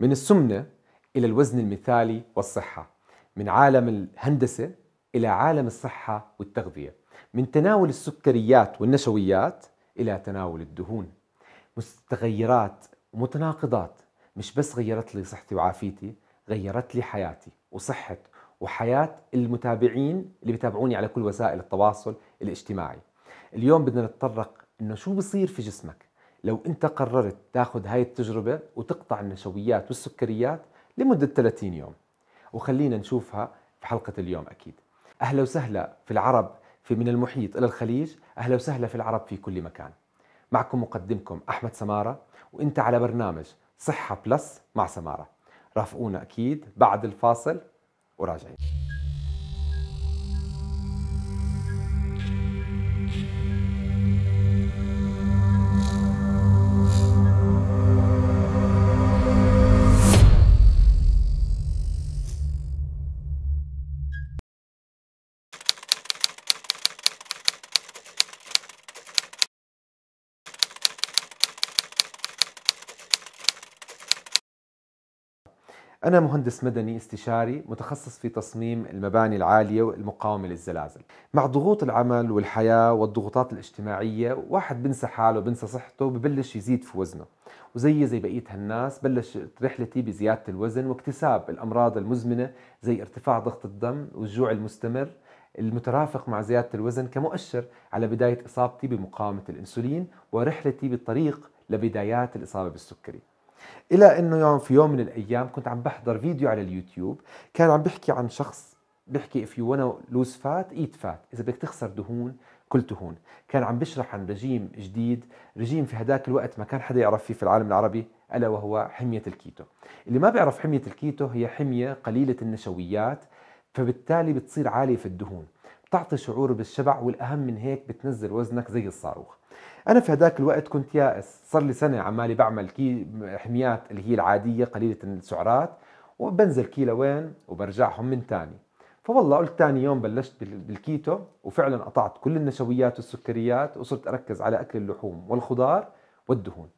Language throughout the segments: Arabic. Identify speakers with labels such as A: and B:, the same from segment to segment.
A: من السمنة إلى الوزن المثالي والصحة من عالم الهندسة إلى عالم الصحة والتغذية من تناول السكريات والنشويات إلى تناول الدهون متغيرات ومتناقضات مش بس غيرت لي صحتي وعافيتي غيرت لي حياتي وصحة وحياة المتابعين اللي بتابعوني على كل وسائل التواصل الاجتماعي اليوم بدنا نتطرق انه شو بصير في جسمك لو انت قررت تاخذ هاي التجربه وتقطع النشويات والسكريات لمده 30 يوم وخلينا نشوفها في حلقه اليوم اكيد اهلا وسهلا في العرب في من المحيط الى الخليج اهلا وسهلا في العرب في كل مكان معكم مقدمكم احمد سماره وانت على برنامج صحه بلس مع سماره رافقونا اكيد بعد الفاصل وراجعين أنا مهندس مدني استشاري متخصص في تصميم المباني العالية والمقاومة للزلازل مع ضغوط العمل والحياة والضغوطات الاجتماعية واحد بنسى حاله بنسى صحته ببلش يزيد في وزنه وزي زي بقية هالناس بلشت رحلتي بزيادة الوزن واكتساب الأمراض المزمنة زي ارتفاع ضغط الدم والجوع المستمر المترافق مع زيادة الوزن كمؤشر على بداية إصابتي بمقاومة الأنسولين ورحلتي بالطريق لبدايات الإصابة بالسكري الى انه يوم في يوم من الايام كنت عم بحضر فيديو على اليوتيوب كان عم بحكي عن شخص بحكي if you wanna lose fat eat fat اذا بدك تخسر دهون كل دهون كان عم بشرح عن رجيم جديد رجيم في هداك الوقت ما كان حدا يعرف فيه في العالم العربي الا وهو حميه الكيتو اللي ما بيعرف حميه الكيتو هي حميه قليله النشويات فبالتالي بتصير عاليه في الدهون بتعطي شعور بالشبع والاهم من هيك بتنزل وزنك زي الصاروخ انا في هذاك الوقت كنت يائس صار لي سنه عمالي بعمل كي حميات اللي هي العاديه قليله السعرات وبنزل كيلوين وبرجعهم من تاني فوالله قلت تاني يوم بلشت بالكيتو وفعلا قطعت كل النشويات والسكريات وصرت اركز على اكل اللحوم والخضار والدهون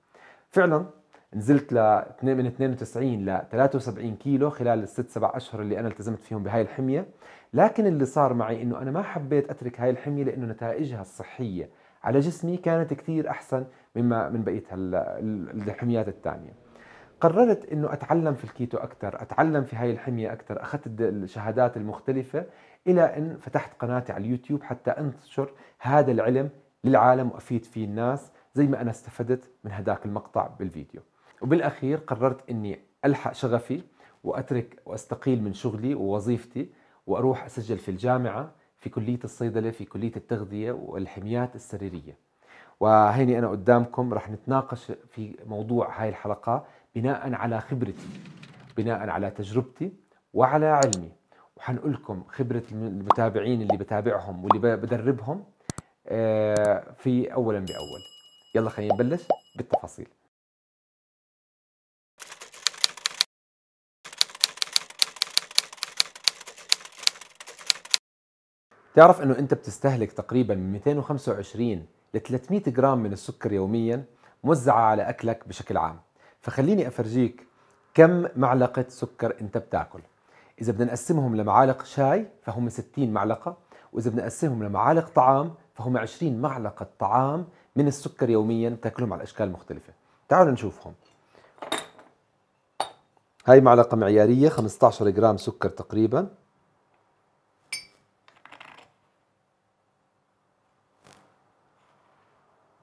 A: فعلا نزلت ل من 92 ل 73 كيلو خلال الست سبع اشهر اللي انا التزمت فيهم بهاي الحميه لكن اللي صار معي انه انا ما حبيت اترك هاي الحميه لانه نتائجها الصحيه على جسمي كانت كثير أحسن مما من بقية الحميات الثانية قررت انه اتعلم في الكيتو اكثر، اتعلم في هاي الحميه اكثر، اخذت الشهادات المختلفه الى ان فتحت قناتي على اليوتيوب حتى انشر هذا العلم للعالم وافيد فيه الناس زي ما انا استفدت من هداك المقطع بالفيديو. وبالاخير قررت اني الحق شغفي واترك واستقيل من شغلي ووظيفتي واروح اسجل في الجامعه في كلية الصيدلة في كلية التغذية والحميات السريرية وهيني أنا قدامكم رح نتناقش في موضوع هاي الحلقة بناء على خبرتي بناء على تجربتي وعلى علمي وحنقول لكم خبرة المتابعين اللي بتابعهم واللي بدربهم آه، في أولا بأول يلا خلينا نبلش بالتفاصيل تعرف انه انت بتستهلك تقريبا من 225 ل 300 جرام من السكر يوميا موزعه على اكلك بشكل عام فخليني افرجيك كم معلقه سكر انت بتاكل اذا بدنا نقسمهم لمعالق شاي فهم 60 معلقه واذا بدنا نقسمهم لمعالق طعام فهم 20 معلقه طعام من السكر يوميا بتاكلهم على اشكال مختلفه تعالوا نشوفهم هاي معلقه معياريه 15 جرام سكر تقريبا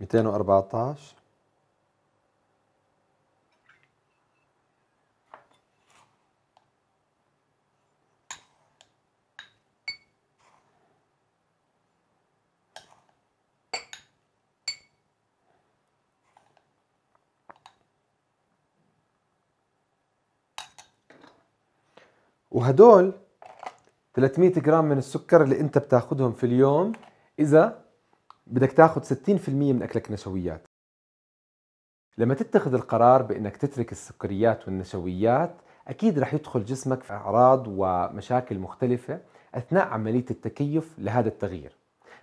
A: 214 وهدول 300 جرام من السكر اللي انت بتاخدهم في اليوم اذا بدك تاخذ 60% من اكلك نشويات لما تتخذ القرار بانك تترك السكريات والنشويات اكيد رح يدخل جسمك في اعراض ومشاكل مختلفه اثناء عمليه التكيف لهذا التغيير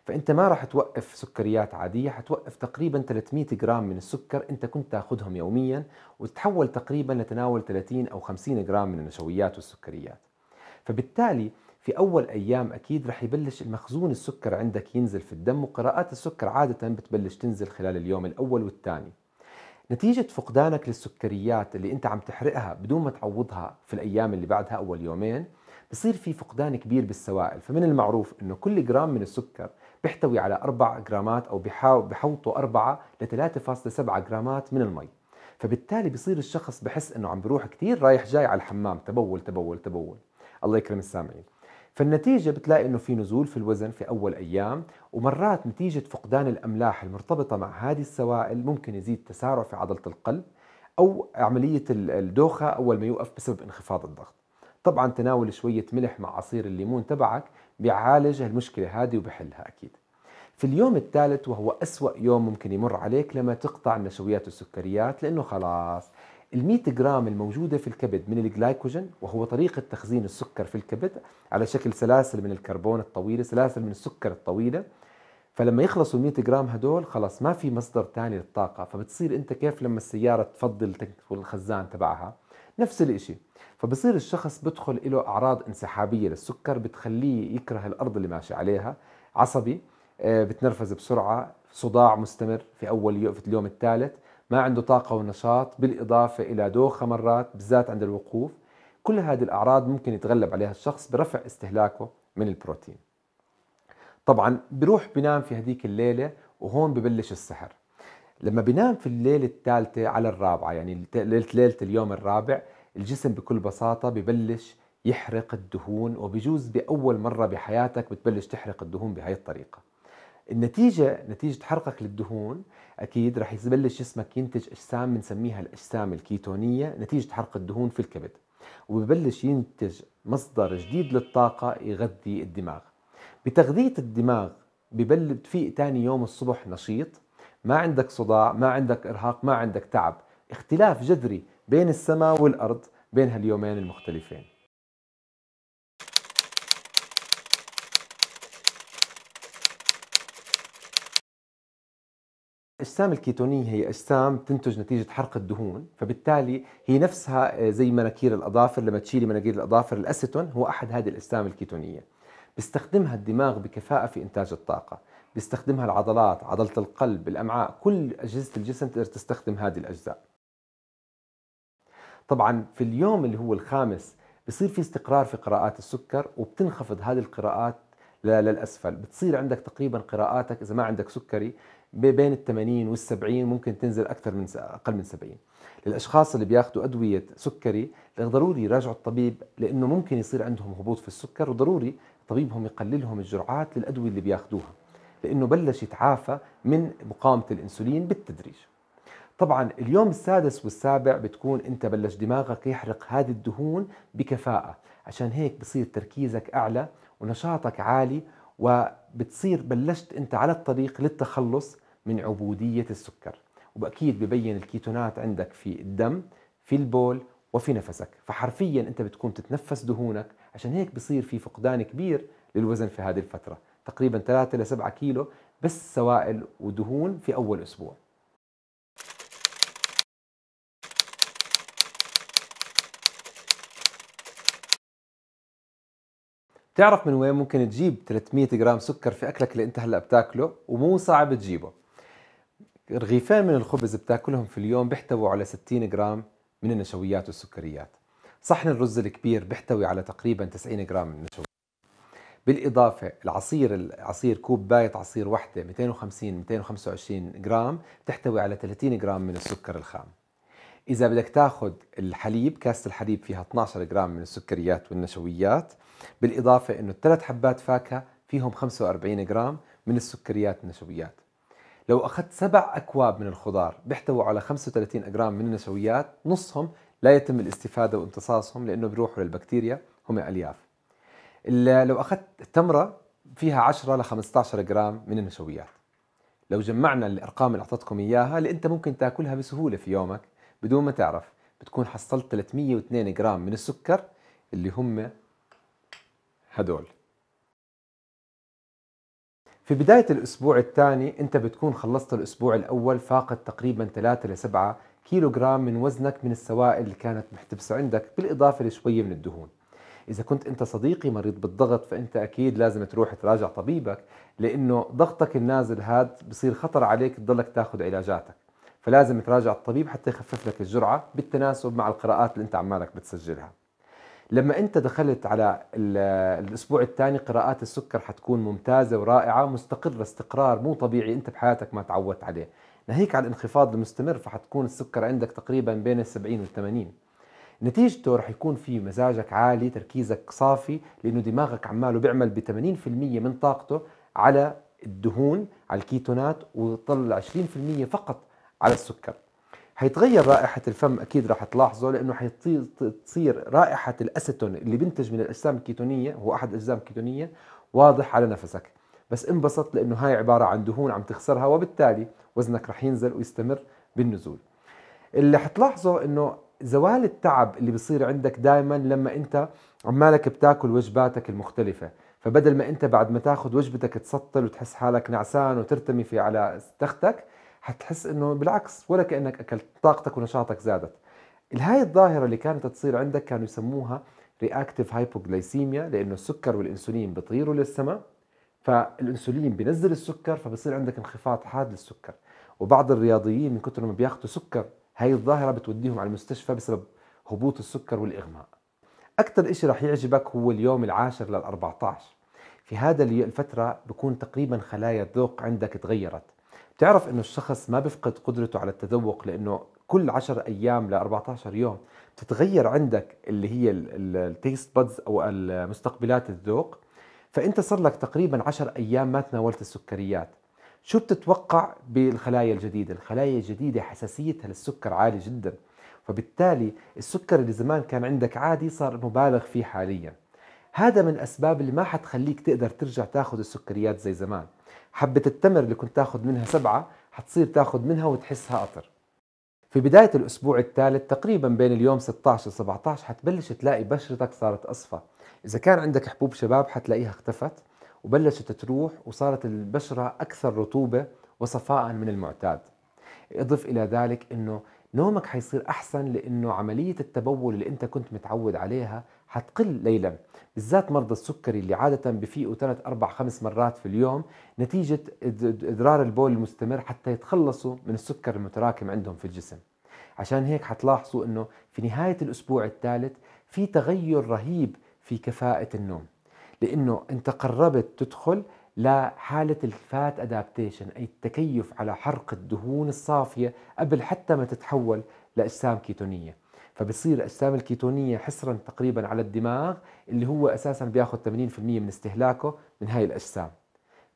A: فانت ما رح توقف سكريات عاديه حتوقف تقريبا 300 جرام من السكر انت كنت تاخذهم يوميا وتتحول تقريبا لتناول 30 او 50 جرام من النشويات والسكريات فبالتالي في أول أيام أكيد رح يبلش المخزون السكر عندك ينزل في الدم وقراءات السكر عادة بتبلش تنزل خلال اليوم الأول والثاني نتيجة فقدانك للسكريات اللي أنت عم تحرقها بدون ما تعوضها في الأيام اللي بعدها أول يومين بصير في فقدان كبير بالسوائل فمن المعروف أنه كل جرام من السكر بيحتوي على 4 جرامات أو بحوطوا 4 ل 3.7 جرامات من المي فبالتالي بصير الشخص بحس أنه عم بروح كتير رايح جاي على الحمام تبول تبول تبول الله يكرم السامعين فالنتيجة بتلاقي انه في نزول في الوزن في اول ايام ومرات نتيجة فقدان الاملاح المرتبطة مع هذه السوائل ممكن يزيد تسارع في عضلة القلب او عملية الدوخة اول ما يوقف بسبب انخفاض الضغط طبعا تناول شوية ملح مع عصير الليمون تبعك بيعالج المشكلة هذه وبحلها اكيد في اليوم الثالث وهو أسوأ يوم ممكن يمر عليك لما تقطع النشويات والسكريات لأنه خلاص ال100 جرام الموجودة في الكبد من الجلايكوجين وهو طريقة تخزين السكر في الكبد على شكل سلاسل من الكربون الطويلة سلاسل من السكر الطويلة فلما يخلصوا ال100 جرام هدول خلاص ما في مصدر ثاني للطاقة فبتصير أنت كيف لما السيارة تفضل الخزان تبعها نفس الإشي فبصير الشخص بدخل له أعراض انسحابية للسكر بتخليه يكره الأرض اللي ماشي عليها عصبي آه، بتنرفز بسرعة صداع مستمر في أول يوم في اليوم الثالث ما عنده طاقة ونشاط بالإضافة إلى دوخة مرات بالذات عند الوقوف كل هذه الأعراض ممكن يتغلب عليها الشخص برفع استهلاكه من البروتين طبعا بروح بنام في هذيك الليلة وهون ببلش السحر لما بنام في الليلة الثالثة على الرابعة يعني ليلة اليوم الرابع الجسم بكل بساطة ببلش يحرق الدهون وبجوز بأول مرة بحياتك بتبلش تحرق الدهون بهاي الطريقة النتيجة نتيجة حرقك للدهون أكيد رح يبلش جسمك ينتج أجسام بنسميها الأجسام الكيتونية نتيجة حرق الدهون في الكبد وببلش ينتج مصدر جديد للطاقة يغذي الدماغ بتغذية الدماغ ببل بتفيق ثاني يوم الصبح نشيط ما عندك صداع ما عندك إرهاق ما عندك تعب اختلاف جذري بين السماء والأرض بين هاليومين المختلفين الاجسام الكيتونيه هي اجسام تنتج نتيجه حرق الدهون فبالتالي هي نفسها آه، زي مناكير الاظافر لما تشيلي مناكير الاظافر الاسيتون هو احد هذه الاجسام الكيتونيه بيستخدمها الدماغ بكفاءه في انتاج الطاقه بيستخدمها العضلات عضله القلب الامعاء كل اجهزه الجسم تقدر تستخدم هذه الاجزاء طبعا في اليوم اللي هو الخامس بصير في استقرار في قراءات السكر وبتنخفض هذه القراءات للاسفل بتصير عندك تقريبا قراءاتك اذا ما عندك سكري بين ال 80 وال 70 ممكن تنزل اكثر من اقل من 70 للاشخاص اللي بياخذوا ادويه سكري ضروري يراجعوا الطبيب لانه ممكن يصير عندهم هبوط في السكر وضروري طبيبهم يقللهم الجرعات للادويه اللي بياخذوها لانه بلش يتعافى من مقاومه الانسولين بالتدريج طبعا اليوم السادس والسابع بتكون انت بلش دماغك يحرق هذه الدهون بكفاءه عشان هيك بصير تركيزك اعلى ونشاطك عالي وبتصير بلشت انت على الطريق للتخلص من عبودية السكر وبأكيد ببين الكيتونات عندك في الدم في البول وفي نفسك فحرفيا أنت بتكون تتنفس دهونك عشان هيك بصير في فقدان كبير للوزن في هذه الفترة تقريبا 3 ل 7 كيلو بس سوائل ودهون في أول أسبوع تعرف من وين ممكن تجيب 300 جرام سكر في أكلك اللي أنت هلأ بتاكله ومو صعب تجيبه رغيفين من الخبز بتاكلهم في اليوم بيحتووا على 60 جرام من النشويات والسكريات صحن الرز الكبير بيحتوي على تقريبا 90 جرام من النشويات بالإضافة العصير العصير كوب بايت عصير وحدة 250 225 جرام بتحتوي على 30 جرام من السكر الخام إذا بدك تاخذ الحليب كاسة الحليب فيها 12 جرام من السكريات والنشويات بالإضافة إنه الثلاث حبات فاكهة فيهم 45 جرام من السكريات والنشويات لو أخذت سبع أكواب من الخضار بيحتووا على 35 جرام من النشويات نصهم لا يتم الاستفادة وامتصاصهم لأنه بيروحوا للبكتيريا هم ألياف لو أخذت تمرة فيها 10 ل 15 جرام من النشويات لو جمعنا الأرقام اللي أعطتكم إياها اللي أنت ممكن تاكلها بسهولة في يومك بدون ما تعرف بتكون حصلت 302 جرام من السكر اللي هم هدول في بداية الأسبوع الثاني أنت بتكون خلصت الأسبوع الأول فاقد تقريبا 3 ل 7 كيلو جرام من وزنك من السوائل اللي كانت محتبسة عندك بالإضافة لشوية من الدهون إذا كنت أنت صديقي مريض بالضغط فأنت أكيد لازم تروح تراجع طبيبك لأنه ضغطك النازل هذا بصير خطر عليك تضلك تاخذ علاجاتك فلازم تراجع الطبيب حتى يخفف لك الجرعة بالتناسب مع القراءات اللي أنت عمالك بتسجلها لما انت دخلت على الاسبوع الثاني قراءات السكر حتكون ممتازه ورائعه مستقره استقرار مو طبيعي انت بحياتك ما تعودت عليه ناهيك على الانخفاض المستمر فحتكون السكر عندك تقريبا بين ال 70 وال 80 نتيجته رح يكون في مزاجك عالي تركيزك صافي لانه دماغك عماله بيعمل ب 80% من طاقته على الدهون على الكيتونات وطلع 20% فقط على السكر حيتغير رائحة الفم أكيد راح تلاحظه لأنه حتصير رائحة الأسيتون اللي بينتج من الأجسام الكيتونية هو أحد الأجسام الكيتونية واضح على نفسك بس انبسط لأنه هاي عبارة عن دهون عم تخسرها وبالتالي وزنك راح ينزل ويستمر بالنزول اللي حتلاحظه أنه زوال التعب اللي بصير عندك دائما لما أنت عمالك بتاكل وجباتك المختلفة فبدل ما أنت بعد ما تاخذ وجبتك تسطل وتحس حالك نعسان وترتمي في على تختك حتحس انه بالعكس ولا كانك اكلت طاقتك ونشاطك زادت هاي الظاهرة اللي كانت تصير عندك كانوا يسموها رياكتيف هايبوغليسيميا لانه السكر والانسولين بيطيروا للسماء فالانسولين بينزل السكر فبصير عندك انخفاض حاد للسكر وبعض الرياضيين من كثر ما بياخذوا سكر هاي الظاهرة بتوديهم على المستشفى بسبب هبوط السكر والاغماء اكثر شيء رح يعجبك هو اليوم العاشر لل14 في هذا الفترة بكون تقريبا خلايا الذوق عندك تغيرت بتعرف انه الشخص ما بيفقد قدرته على التذوق لانه كل 10 ايام ل 14 يوم بتتغير عندك اللي هي التيست بادز او المستقبلات الذوق فانت صار لك تقريبا 10 ايام ما تناولت السكريات شو بتتوقع بالخلايا الجديده الخلايا الجديده حساسيتها للسكر عاليه جدا فبالتالي السكر اللي زمان كان عندك عادي صار مبالغ فيه حاليا هذا من الاسباب اللي ما حتخليك تقدر ترجع تاخذ السكريات زي زمان حبة التمر اللي كنت تاخذ منها سبعة حتصير تاخذ منها وتحسها قطر في بداية الأسبوع الثالث تقريبا بين اليوم 16 و 17 حتبلش تلاقي بشرتك صارت أصفى إذا كان عندك حبوب شباب حتلاقيها اختفت وبلشت تروح وصارت البشرة أكثر رطوبة وصفاء من المعتاد اضف إلى ذلك أنه نومك حيصير أحسن لأنه عملية التبول اللي أنت كنت متعود عليها حتقل ليلا بالذات مرضى السكري اللي عادة بفيقوا 3 أربع خمس مرات في اليوم نتيجة إدرار البول المستمر حتى يتخلصوا من السكر المتراكم عندهم في الجسم عشان هيك حتلاحظوا أنه في نهاية الأسبوع الثالث في تغير رهيب في كفاءة النوم لأنه أنت قربت تدخل لحالة الفات أدابتيشن أي التكيف على حرق الدهون الصافية قبل حتى ما تتحول لأجسام كيتونية فبصير الأجسام الكيتونية حصرا تقريبا على الدماغ اللي هو أساسا بياخذ 80% من استهلاكه من هاي الأجسام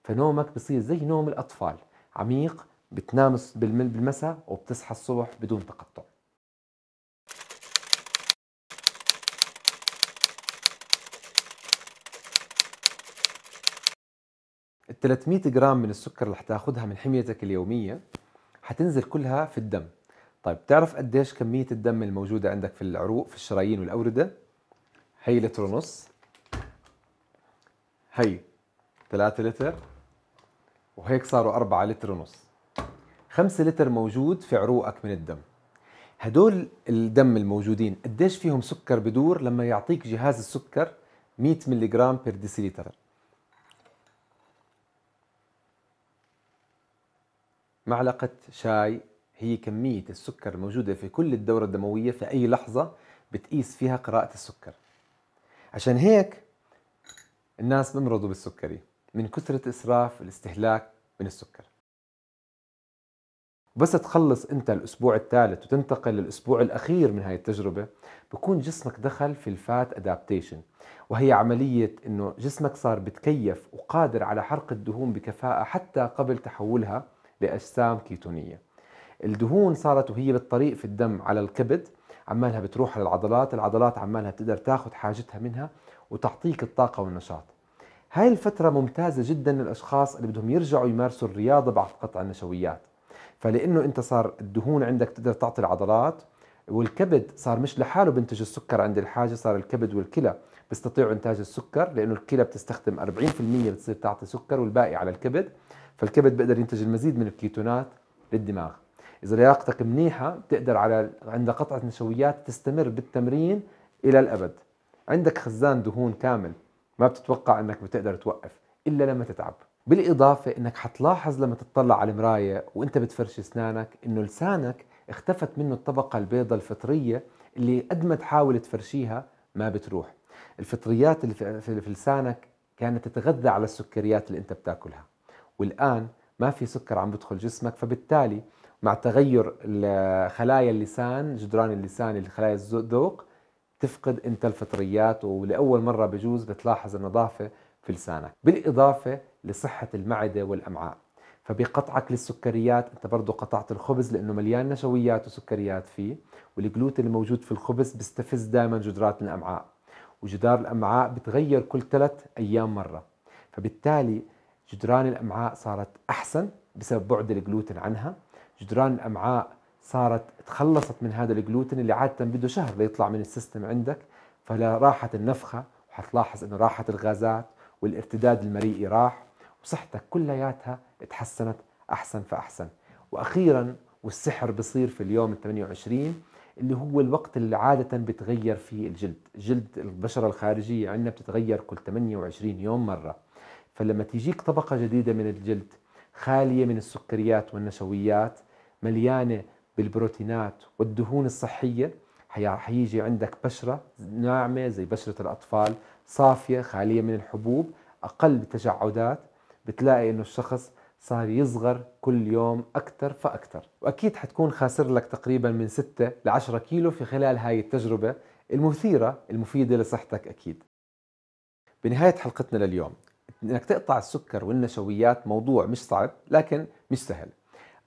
A: فنومك بصير زي نوم الأطفال عميق بتنام بالمساء وبتصحى الصبح بدون تقطع ال 300 جرام من السكر اللي حتاخذها من حميتك اليوميه حتنزل كلها في الدم طيب بتعرف قديش كميه الدم الموجوده عندك في العروق في الشرايين والاورده هي لتر ونص هي 3 لتر وهيك صاروا 4 لتر ونص 5 لتر موجود في عروقك من الدم هدول الدم الموجودين قديش فيهم سكر بدور لما يعطيك جهاز السكر 100 ملغ بير ديسيلتر معلقة شاي هي كمية السكر الموجودة في كل الدورة الدموية في أي لحظة بتقيس فيها قراءة السكر عشان هيك الناس بمرضوا بالسكري من كثرة إسراف الاستهلاك من السكر بس تخلص انت الاسبوع الثالث وتنتقل للاسبوع الاخير من هاي التجربه بكون جسمك دخل في الفات ادابتيشن وهي عمليه انه جسمك صار بتكيف وقادر على حرق الدهون بكفاءه حتى قبل تحولها لأجسام كيتونية الدهون صارت وهي بالطريق في الدم على الكبد عمالها بتروح على العضلات العضلات عمالها بتقدر تاخذ حاجتها منها وتعطيك الطاقة والنشاط هاي الفترة ممتازة جدا للأشخاص اللي بدهم يرجعوا يمارسوا الرياضة بعد قطع النشويات فلأنه أنت صار الدهون عندك تقدر تعطي العضلات والكبد صار مش لحاله بنتج السكر عند الحاجة صار الكبد والكلى بيستطيعوا انتاج السكر لانه الكلى بتستخدم 40% بتصير تعطي سكر والباقي على الكبد فالكبد بيقدر ينتج المزيد من الكيتونات للدماغ اذا لياقتك منيحه بتقدر على عند قطعه نشويات تستمر بالتمرين الى الابد عندك خزان دهون كامل ما بتتوقع انك بتقدر توقف الا لما تتعب بالاضافه انك حتلاحظ لما تتطلع على المرايه وانت بتفرش اسنانك انه لسانك اختفت منه الطبقه البيضاء الفطريه اللي قد ما تحاول تفرشيها ما بتروح الفطريات اللي في لسانك كانت تتغذى على السكريات اللي انت بتاكلها والان ما في سكر عم بدخل جسمك فبالتالي مع تغير خلايا اللسان جدران اللسان خلايا الذوق تفقد انت الفطريات ولاول مره بجوز بتلاحظ النظافه في لسانك بالاضافه لصحه المعده والامعاء فبقطعك للسكريات انت برضه قطعت الخبز لانه مليان نشويات وسكريات فيه والجلوتين الموجود في الخبز بيستفز دائما جدرات الامعاء وجدار الأمعاء بتغير كل ثلاث أيام مرة فبالتالي جدران الأمعاء صارت أحسن بسبب بعد الجلوتين عنها جدران الأمعاء صارت تخلصت من هذا الجلوتين اللي عادة بده شهر ليطلع من السيستم عندك فلا راحت النفخة وحتلاحظ انه راحت الغازات والارتداد المريئي راح وصحتك كلياتها تحسنت احسن فاحسن واخيرا والسحر بصير في اليوم ال 28 اللي هو الوقت اللي عادة بتغير فيه الجلد جلد البشرة الخارجية عندنا بتتغير كل 28 يوم مرة فلما تيجيك طبقة جديدة من الجلد خالية من السكريات والنشويات مليانة بالبروتينات والدهون الصحية حيجي عندك بشرة ناعمة زي بشرة الأطفال صافية خالية من الحبوب أقل تجعدات بتلاقي إنه الشخص صار يصغر كل يوم أكثر فأكثر وأكيد حتكون خاسر لك تقريبا من 6 ل 10 كيلو في خلال هاي التجربة المثيرة المفيدة لصحتك أكيد بنهاية حلقتنا لليوم انك تقطع السكر والنشويات موضوع مش صعب لكن مش سهل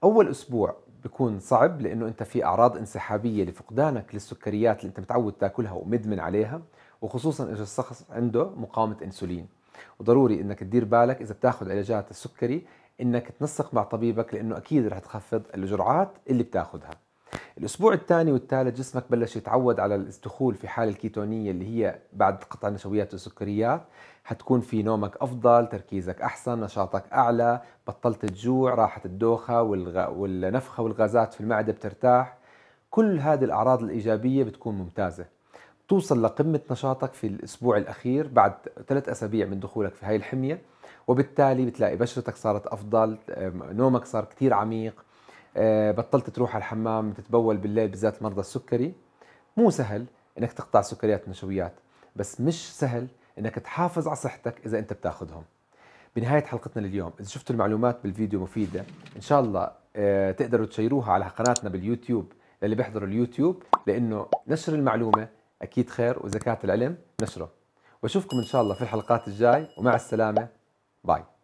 A: اول اسبوع بيكون صعب لانه انت في اعراض انسحابيه لفقدانك للسكريات اللي انت متعود تاكلها ومدمن عليها وخصوصا اذا الشخص عنده مقاومه انسولين وضروري انك تدير بالك اذا بتاخذ علاجات السكري انك تنسق مع طبيبك لانه اكيد رح تخفض الجرعات اللي بتاخذها الاسبوع الثاني والثالث جسمك بلش يتعود على الدخول في حاله الكيتونيه اللي هي بعد قطع النشويات والسكريات حتكون في نومك افضل تركيزك احسن نشاطك اعلى بطلت تجوع راحت الدوخه والغ... والنفخه والغازات في المعده بترتاح كل هذه الاعراض الايجابيه بتكون ممتازه توصل لقمه نشاطك في الاسبوع الاخير بعد ثلاث اسابيع من دخولك في هاي الحميه وبالتالي بتلاقي بشرتك صارت افضل نومك صار كثير عميق أه، بطلت تروح على الحمام تتبول بالليل بالذات مرضى السكري مو سهل انك تقطع سكريات ونشويات بس مش سهل انك تحافظ على صحتك اذا انت بتاخذهم بنهاية حلقتنا لليوم إذا شفتوا المعلومات بالفيديو مفيدة إن شاء الله أه، تقدروا تشيروها على قناتنا باليوتيوب للي بيحضروا اليوتيوب لأنه نشر المعلومة أكيد خير وزكاة العلم نشره وأشوفكم إن شاء الله في الحلقات الجاي ومع السلامة Bye.